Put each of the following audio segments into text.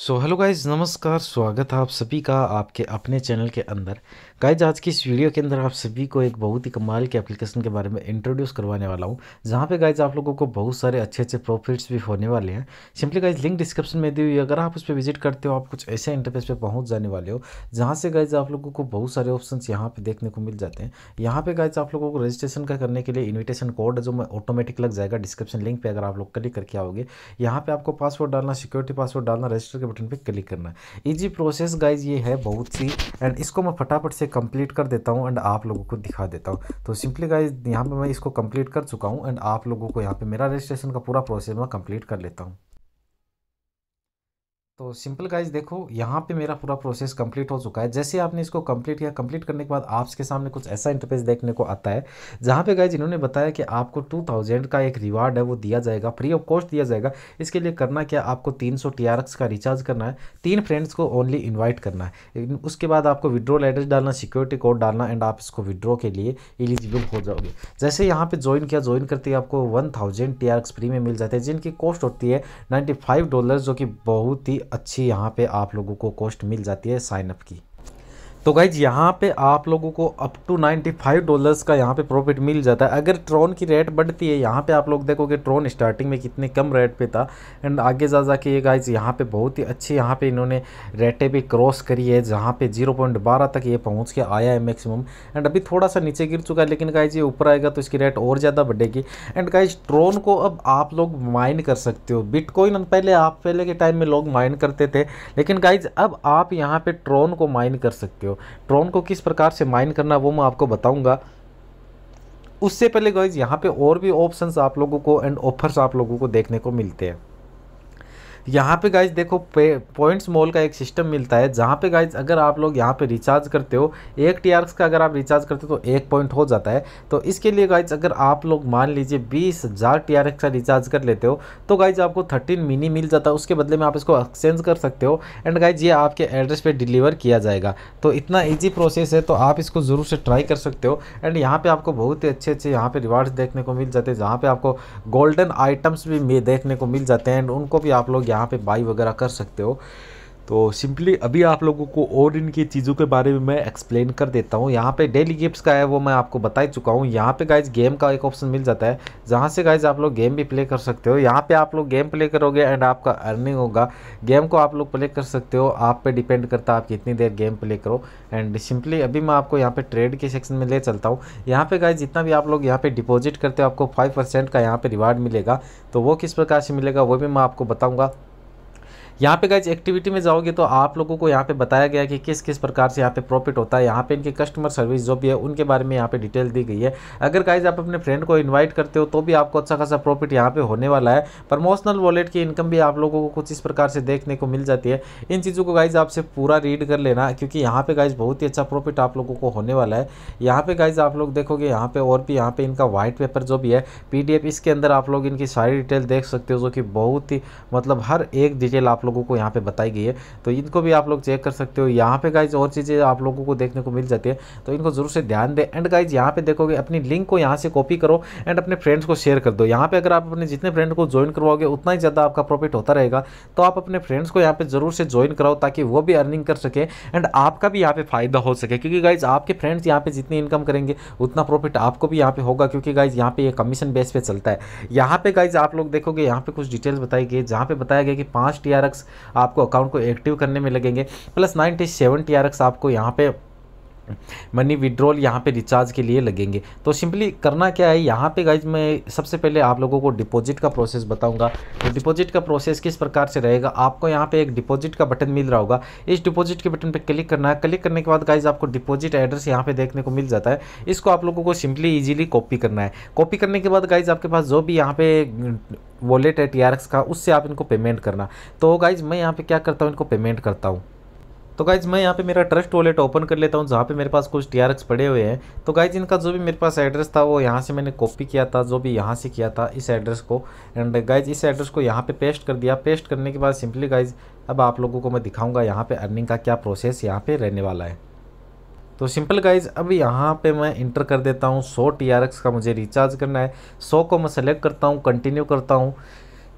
so hello guys नमस्कार स्वागत है आप सभी का आपके अपने चैनल के अंदर गाइज आज की इस वीडियो के अंदर आप सभी को एक बहुत ही कमाल के एप्लीकेशन के बारे में इंट्रोड्यूस करवाने वाला हूँ जहाँ पे गाइज आप लोगों को बहुत सारे अच्छे अच्छे प्रॉफिट्स भी होने वाले हैं सिंपली गाइज लिंक डिस्क्रिप्शन में दी हुई अगर आप उस पर विजिट करते हो आप कुछ ऐसे इंटरफेस पर पहुँच जाने वाले हो जहाँ से गाइज आप लोगों को बहुत सारे ऑप्शन यहाँ पर देखने को मिल जाते हैं यहाँ पर गाइज आप लोगों को रजिस्ट्रेशन का करने के लिए इन्विटेशन कोड जो मैं ऑटोमेटिक लग जाएगा डिस्क्रिप्शन लिंक पर अगर आप लोग क्लिक करके आओगे यहाँ पर आपको पासवर्ड डालना सिक्योरिटी पासवर्ड डालना रजिस्टर के बटन पे क्लिक करना है इजी प्रोसेस गाइज ये है बहुत सी एंड इसको मैं फटाफट से कंप्लीट कर देता हूँ एंड आप लोगों को दिखा देता हूँ तो सिंपली गाइज यहाँ पर मैं इसको कंप्लीट कर चुका हूँ एंड आप लोगों को यहाँ पर मेरा रजिस्ट्रेशन का पूरा प्रोसेस मैं कंप्लीट कर लेता हूँ तो सिंपल गाइज देखो यहाँ पे मेरा पूरा प्रोसेस कंप्लीट हो चुका है जैसे आपने इसको कंप्लीट किया कंप्लीट करने के बाद आपके सामने कुछ ऐसा इंटरफेस देखने को आता है जहाँ पे गाइज इन्होंने बताया कि आपको टू थाउजेंड का एक रिवार्ड है वो दिया जाएगा फ्री ऑफ कॉस्ट दिया जाएगा इसके लिए करना क्या आपको तीन सौ का रिचार्ज करना है तीन फ्रेंड्स को ओनली इन्वाइट करना है उसके बाद आपको विड्रोल एड्रेस डालना सिक्योरिटी कोड डालना एंड आप इसको विड्रॉ के लिए एलिजिबल हो जाओगे जैसे यहाँ पर ज्वाइन किया ज्वाइन करते ही आपको वन थाउजेंड फ्री में मिल जाते हैं जिनकी कॉस्ट होती है नाइन्टी डॉलर जो कि बहुत ही अच्छी यहाँ पे आप लोगों को कॉस्ट मिल जाती है साइनअप की तो गाइज यहाँ पे आप लोगों को अप टू 95 डॉलर्स का यहाँ पे प्रॉफिट मिल जाता है अगर ट्रॉन की रेट बढ़ती है यहाँ पे आप लोग देखोगे ट्रॉन स्टार्टिंग में कितने कम रेट पे था एंड आगे जा जा के ये गाइज यहाँ पे बहुत ही अच्छे यहाँ पे इन्होंने रेटें भी क्रॉस करी है जहाँ पे 0.12 तक ये पहुँच के आया है मैक्सिमम एंड अभी थोड़ा सा नीचे गिर चुका है लेकिन गाइज ये ऊपर आएगा तो इसकी रेट और ज़्यादा बढ़ेगी एंड गाइज ट्रोन को अब आप लोग माइन कर सकते हो बिटकॉइन पहले आप पहले के टाइम में लोग माइन करते थे लेकिन गाइज अब आप यहाँ पर ट्रोन को माइन कर सकते हो हो ट्रोन को किस प्रकार से माइन करना वो मैं आपको बताऊँगा उससे पहले गाइज यहाँ पे और भी ऑप्शंस आप लोगों को एंड ऑफर्स आप लोगों को देखने को मिलते हैं यहाँ पे गाइज देखो पॉइंट्स मॉल का एक सिस्टम मिलता है जहाँ पे गाइज अगर आप लोग यहाँ पे रिचार्ज करते हो एक टी का अगर आप रिचार्ज करते हो तो एक पॉइंट हो जाता है तो इसके लिए गाइज अगर आप लोग मान लीजिए बीस हज़ार टी का रिचार्ज कर लेते हो तो गाइज आपको थर्टीन मिनी मिल जाता है उसके बदले में आप इसको एक्सचेंज कर सकते हो एंड गाइज ये आपके एड्रेस पर डिलीवर किया जाएगा तो इतना ईजी प्रोसेस है तो आप इसको ज़रूर से ट्राई कर सकते हो एंड यहाँ पर आपको बहुत ही अच्छे अच्छे यहाँ पर रिवार्ड्स देखने को मिल जाते हैं जहाँ पर आपको गोल्डन आइटम्स भी देखने को मिल जाते हैं एंड उनको भी आप लोग यहाँ पे बाई वगैरह कर सकते हो तो सिंपली अभी आप लोगों को और इनकी चीज़ों के बारे में मैं एक्सप्लेन कर देता हूँ यहाँ पे डेली गेम्स का है वो मैं आपको बता ही चुका हूँ यहाँ पे गाइज गेम का एक ऑप्शन मिल जाता है जहाँ से गाइज आप लोग गेम भी प्ले कर सकते हो यहाँ पे आप लोग गेम प्ले करोगे एंड आपका अर्निंग होगा गेम को आप लोग प्ले कर सकते हो आप पर डिपेंड करता है आप कितनी देर गेम प्ले करो एंड सिंपली अभी मैं आपको यहाँ पर ट्रेड के सेक्शन में ले चलता हूँ यहाँ पर गाइज जितना भी आप लोग यहाँ पर डिपोजिट करते हो आपको फाइव का यहाँ पर रिवार्ड मिलेगा तो वो किस प्रकार से मिलेगा वो भी मैं आपको बताऊँगा यहाँ पे गाइज एक्टिविटी में जाओगे तो आप लोगों को यहाँ पे बताया गया कि किस किस प्रकार से यहाँ पे प्रॉफिट होता है यहाँ पे इनकी कस्टमर सर्विस जो भी है उनके बारे में यहाँ पे डिटेल दी गई है अगर गाइज आप अपने फ्रेंड को इन्वाइट करते हो तो भी आपको अच्छा खासा प्रॉफिट यहाँ पे होने वाला है प्रमोशनल वॉलेट की इनकम भी आप लोगों को कुछ इस प्रकार से देखने को मिल जाती है इन चीज़ों को गाइज आपसे पूरा रीड कर लेना क्योंकि यहाँ पे गाइज बहुत ही अच्छा प्रॉफिट आप लोगों को होने वाला है यहाँ पे गाइज आप लोग देखोगे यहाँ पे और भी यहाँ पे इनका व्हाइट पेपर जो भी है पी इसके अंदर आप लोग इनकी सारी डिटेल देख सकते हो जो कि बहुत ही मतलब हर एक डिटेल आप लोगों को यहाँ पे बताई गई है तो इनको भी आप लोग चेक कर सकते हो यहाँ पे गाइज और चीज़ें आप लोगों को देखने को मिल जाती है तो इनको ज़रूर से ध्यान दें एंड गाइज यहाँ पे देखोगे अपनी लिंक को यहाँ से कॉपी करो एंड अपने फ्रेंड्स को शेयर कर दो यहाँ पे अगर आप अपने जितने फ्रेंड को ज्वाइन करवाओगे उतना ही ज़्यादा आपका प्रॉफिट होता रहेगा तो आप अपने फ्रेंड्स को यहाँ पर जरूर से ज्वाइन कराओ ताकि वो भी अर्निंग कर सके एंड आपका भी यहाँ पर फायदा हो सके क्योंकि गाइज आपके फ्रेंड्स यहाँ पर जितनी इनकम करेंगे उतना प्रॉफिट आपको भी यहाँ पर होगा क्योंकि गाइज यहाँ पे ये कमीशन बेस पर चलता है यहाँ पे गाइज आप लोग देखोगे यहाँ पे कुछ डिटेल्स बताई गई जहाँ पे बताया गया कि पाँच टी आर आपको अकाउंट को एक्टिव करने में लगेंगे प्लस नाइन्टी सेवन आपको यहाँ पर मनी विड्रॉल यहाँ पे रिचार्ज के लिए लगेंगे तो सिंपली करना क्या है यहाँ पे गाइज मैं सबसे पहले आप लोगों को डिपॉजिट का प्रोसेस बताऊंगा तो डिपॉजिट का प्रोसेस किस प्रकार से रहेगा आपको यहाँ पे एक डिपॉजिट का बटन मिल रहा होगा इस डिपॉजिट के बटन पे क्लिक करना है क्लिक करने के बाद गाइज आपको डिपॉजिट एड्रेस यहाँ पे देखने को मिल जाता है इसको आप लोगों को सिंपली ईजिली कॉपी करना है कॉपी करने के बाद गाइज आपके पास जो भी यहाँ पे वॉलेट है टी का उससे आप इनको पेमेंट करना तो गाइज मैं यहाँ पे क्या करता हूँ इनको पेमेंट करता हूँ तो गाइज मैं यहाँ पे मेरा ट्रस्ट वॉलेट ओपन कर लेता हूँ जहाँ पे मेरे पास कुछ टी पड़े हुए हैं तो गाइज इनका जो भी मेरे पास एड्रेस था वो यहाँ से मैंने कॉपी किया था जो भी यहाँ से किया था इस एड्रेस को एंड गाइज इस एड्रेस को यहाँ पे पेस्ट कर दिया पेस्ट करने के बाद सिंपली गाइज अब आप लोगों को मैं दिखाऊँगा यहाँ पर अर्निंग का क्या प्रोसेस यहाँ पर रहने वाला है तो सिंपल गाइज अब यहाँ पे मैं इंटर कर देता हूँ सौ टी का मुझे रिचार्ज करना है सौ को मैं सेलेक्ट करता हूँ कंटिन्यू करता हूँ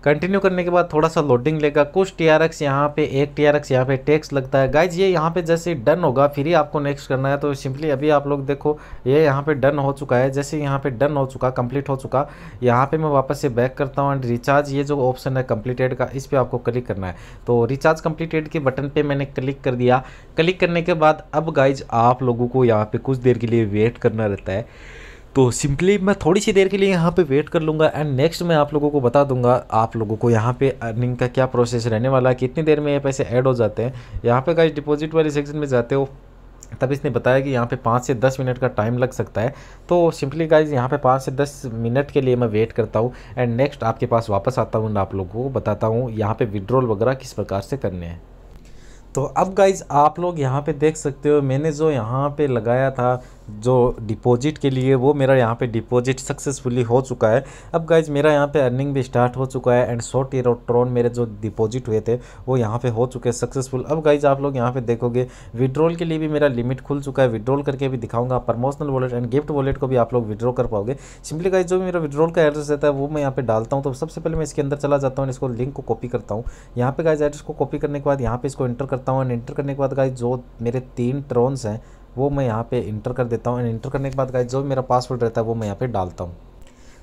कंटिन्यू करने के बाद थोड़ा सा लोडिंग लेगा कुछ टी आर एक्स यहाँ पे एक टी आर एक्स यहाँ पे टैक्स लगता है गाइज ये यहाँ पे जैसे डन होगा फिर ही आपको नेक्स्ट करना है तो सिंपली अभी आप लोग देखो ये यहाँ पे डन हो चुका है जैसे यहाँ पे डन हो चुका कंप्लीट हो चुका यहाँ पे मैं वापस से बैक करता हूँ एंड रिचार्ज ये जो ऑप्शन है कंप्लीटेड का इस पर आपको क्लिक करना है तो रिचार्ज कंप्लीटेड के बटन पर मैंने क्लिक कर दिया क्लिक करने के बाद अब गाइज आप लोगों को यहाँ पर कुछ देर के लिए वेट करना रहता है तो सिंपली मैं थोड़ी सी देर के लिए यहाँ पे वेट कर लूँगा एंड नेक्स्ट मैं आप लोगों को बता दूंगा आप लोगों को यहाँ पे अर्निंग का क्या प्रोसेस रहने वाला है कितनी देर में ये पैसे ऐड हो जाते हैं यहाँ पे गाइस डिपॉजिट वाले सेक्शन में जाते हो तब इसने बताया कि यहाँ पे पाँच से दस मिनट का टाइम लग सकता है तो सिंपली गाइज यहाँ पे पाँच से दस मिनट के लिए मैं वेट करता हूँ एंड नेक्स्ट आपके पास वापस आता हूँ आप लोगों को बताता हूँ यहाँ पर विड्रॉल वगैरह किस प्रकार से करने हैं तो अब गाइज आप लोग यहाँ पे देख सकते हो मैंने जो यहाँ पे लगाया था जो डिपॉजिट के लिए वो मेरा यहाँ पे डिपॉजिट सक्सेसफुली हो चुका है अब गाइज मेरा यहाँ पे अर्निंग भी स्टार्ट हो चुका है एंड शॉर्ट ट्रोन मेरे जो डिपॉजिट हुए थे वो यहाँ पे हो चुके हैं सक्सेसफुल अब गाइज आप लोग यहाँ पे देखोगे विड्रॉल के लिए भी मेरा लिमिट खुल चुका है विड्रॉल करके भी दिखाऊंगा promotional wallet and gift wallet को भी आप लोग विड्रॉ कर पाओगे सिंपली गाइज जो मेरा विड्रॉल का एड्रेस रहता है वो मैं यहाँ पे डालता हूँ तो सबसे पहले मैं इसके अंदर चला जाता हूँ इसको लिंक को कॉपी करता हूँ यहाँ पे गाइज एड्रेस को कॉपी करने के बाद यहाँ पे इसको एंटर करता हूँ एंड एंटर करने के बाद गाइज जो मेरे तीन ट्रोन्स हैं वो मैं यहाँ पे इंटर कर देता हूँ एंड इंटर करने के बाद गाइज जो मेरा पासवर्ड रहता है वो मैं यहाँ पे डालता हूँ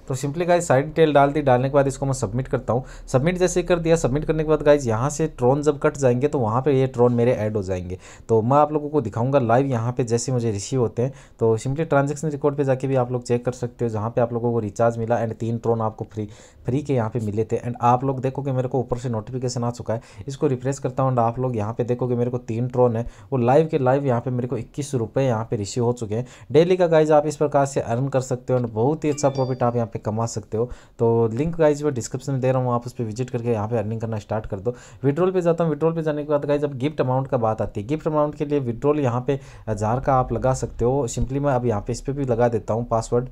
तो सिंपली गाइज सारी डिटेल डाल दी डालने के बाद इसको मैं सबमिट करता हूँ सबमिट जैसे कर दिया सबमिट करने के बाद गाइज यहाँ से ट्रोन जब कट जाएंगे तो वहाँ पर ये ट्रोन मेरे ऐड हो जाएंगे तो मैं आप लोगों को दिखाऊंगा लाइव यहाँ पर जैसे मुझे रिसीव होते हैं तो सिंपली ट्रांजेक्शन रिकॉर्ड पर जाके भी आप लोग चेक कर सकते हो जहाँ पर आप लोगों को रिचार्ज मिला एंड तीन ट्रोन आपको फ्री फ्री के यहाँ पर मिले थे एंड आप लोग देखो कि मेरे को ऊपर से नोटिफिकेशन आ चुका है इसको रिफ्रेश करता हूँ एंड आप लोग यहाँ पर देखो कि मेरे को तीन ट्रोन है वो लाइव के लाइव यहाँ पर मेरे को इक्कीस रुपये यहाँ पर रिसीव हो चुके हैं डेली का गाइज आप इस प्रकार से अर्न कर सकते हो एंड बहुत ही अच्छा प्रॉफिट आप यहाँ पे कमा सकते हो तो लिंक गाइज मैं डिस्क्रिप्शन में दे रहा हूँ आप उस पर विजिट करके यहाँ पे अर्निंग करना स्टार्ट कर दो विड्रॉल पे जाता हूँ विड्रॉल पे जाने के बाद गाइज अब गिफ्ट अमाउंट का बात आती है गिफ्ट अमाउंट के लिए विड्रॉल यहाँ पे हज़ार का आप लगा सकते हो सिंपली मैं अब यहाँ पे इस पर भी लगा देता हूँ पासवर्ड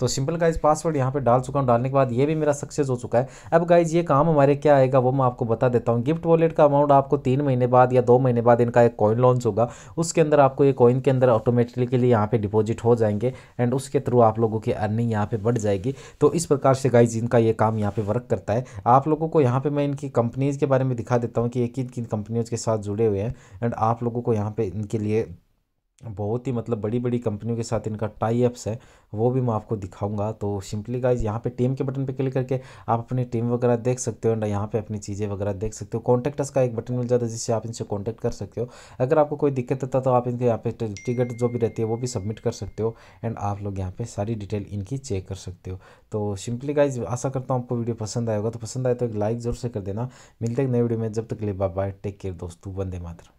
तो सिंपल गाइज पासवर्ड यहाँ पे डाल चुका हूँ डालने के बाद ये भी मेरा सक्सेस हो चुका है अब गाइज ये काम हमारे क्या आएगा वो मैं आपको बता देता हूँ गिफ्ट वॉलेट का अमाउंट आपको तीन महीने बाद या दो महीने बाद इनका एक कॉइन लॉन्च होगा उसके अंदर आपको ये कॉइन के अंदर ऑटोमेटिकली यहाँ पे डिपॉजिट हो जाएंगे एंड उसके थ्रू आप लोगों की अर्निंग यहाँ पे बढ़ जाएगी तो इस प्रकार से गाइज इनका ये काम यहाँ पे वर्क करता है आप लोगों को यहाँ पे मैं इनकी कंपनीज़ के बारे में दिखा देता हूँ कि ये किन किन कंपनीज़ के साथ जुड़े हुए हैं एंड आप लोगों को यहाँ पे इनके लिए बहुत ही मतलब बड़ी बड़ी कंपनियों के साथ इनका टाई अप्स है वो भी मैं आपको दिखाऊंगा तो सिंपली गाइज यहाँ पे टीम के बटन पे क्लिक करके आप अपनी टीम वगैरह देख सकते हो एंड यहाँ पे अपनी चीज़ें वगैरह देख सकते हो कॉन्टैक्ट का एक बटन मिल जाता है जिससे आप इनसे कॉन्टैक्ट कर सकते हो अगर आपको कोई दिक्कत होता तो आप इनके यहाँ पे टिकट जो भी रहती है वो भी सबमिट कर सकते हो एंड आप लोग यहाँ पर सारी डिटेल इनकी चेक कर सकते हो तो सिंपली गाइज आशा करता हूँ आपको वीडियो पसंद आएगा तो पसंद आए तो एक लाइक जरूर से कर देना मिलते हैं नए वीडियो में जब तक ले बाय टेक केयर दोस्तों वंदे मातरम